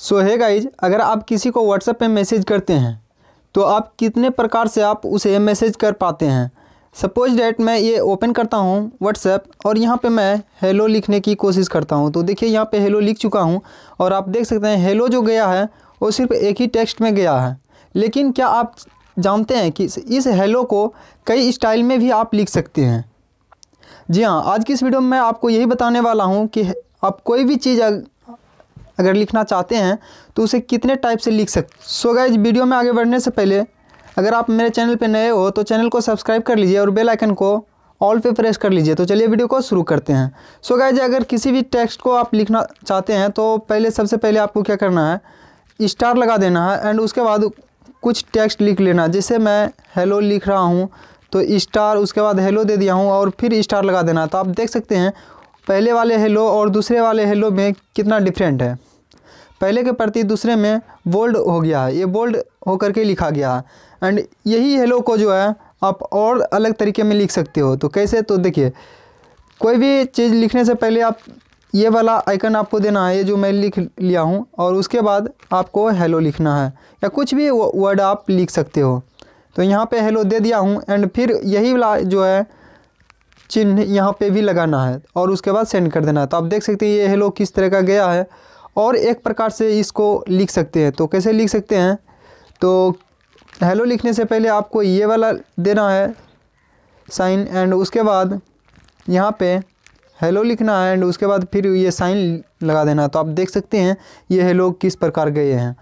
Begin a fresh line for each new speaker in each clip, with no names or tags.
सो है गाइज अगर आप किसी को व्हाट्सएप पे मैसेज करते हैं तो आप कितने प्रकार से आप उसे मैसेज कर पाते हैं सपोज डेट मैं ये ओपन करता हूँ व्हाट्सएप और यहाँ पे मैं हेलो लिखने की कोशिश करता हूँ तो देखिए यहाँ पे हेलो लिख चुका हूँ और आप देख सकते हैं हेलो जो गया है वो सिर्फ एक ही टेक्स्ट में गया है लेकिन क्या आप जानते हैं कि इस हेलो को कई स्टाइल में भी आप लिख सकते हैं जी हाँ आज की इस वीडियो में मैं आपको यही बताने वाला हूँ कि आप कोई भी चीज़ अगर लिखना चाहते हैं तो उसे कितने टाइप से लिख सकते सो गाइज वीडियो में आगे बढ़ने से पहले अगर आप मेरे चैनल पर नए हो तो चैनल को सब्सक्राइब कर लीजिए और बेल आइकन को ऑल पे प्रेस कर लीजिए तो चलिए वीडियो को शुरू करते हैं सो so गाइज अगर किसी भी टेक्स्ट को आप लिखना चाहते हैं तो पहले सबसे पहले आपको क्या करना है स्टार लगा देना है एंड उसके बाद कुछ टेक्स्ट लिख लेना जैसे मैं हेलो लिख रहा हूँ तो स्टार उसके बाद हेलो दे दिया हूँ और फिर स्टार लगा देना तो आप देख सकते हैं पहले वाले हेलो और दूसरे वाले हेलो में कितना डिफरेंट है पहले के प्रति दूसरे में बोल्ड हो गया है ये बोल्ड होकर के लिखा गया है एंड यही हेलो को जो है आप और अलग तरीके में लिख सकते हो तो कैसे तो देखिए कोई भी चीज़ लिखने से पहले आप ये वाला आइकन आपको देना है ये जो मैं लिख लिया हूँ और उसके बाद आपको हेलो लिखना है या कुछ भी वर्ड आप लिख सकते हो तो यहाँ पे हेलो दे दिया हूँ एंड फिर यही वाला जो है चिन्ह यहाँ पे भी लगाना है और उसके बाद सेंड कर देना है तो आप देख सकते हैं ये हेलो किस तरह का गया है और एक प्रकार से इसको लिख सकते हैं तो कैसे लिख सकते हैं तो हेलो लिखने से पहले आपको ये वाला देना है साइन एंड उसके बाद यहाँ पे हेलो लिखना है एंड उसके बाद फिर ये साइन लगा देना है तो आप देख सकते हैं ये हेलो किस प्रकार गए हैं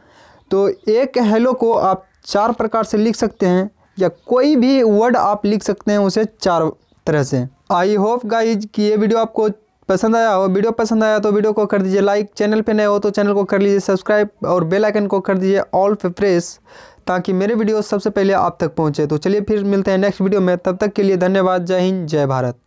तो एक हेलो को आप चार प्रकार से लिख सकते हैं या कोई भी वर्ड आप लिख सकते हैं उसे चार तरह से आई होप गाइज कि ये वीडियो आपको पसंद आया हो वीडियो पसंद आया तो वीडियो को कर दीजिए लाइक चैनल पे नए हो तो चैनल को कर लीजिए सब्सक्राइब और बेल आइकन को कर दीजिए ऑल पे प्रेस ताकि मेरे वीडियो सबसे पहले आप तक पहुंचे तो चलिए फिर मिलते हैं नेक्स्ट वीडियो में तब तक के लिए धन्यवाद जय हिंद जय भारत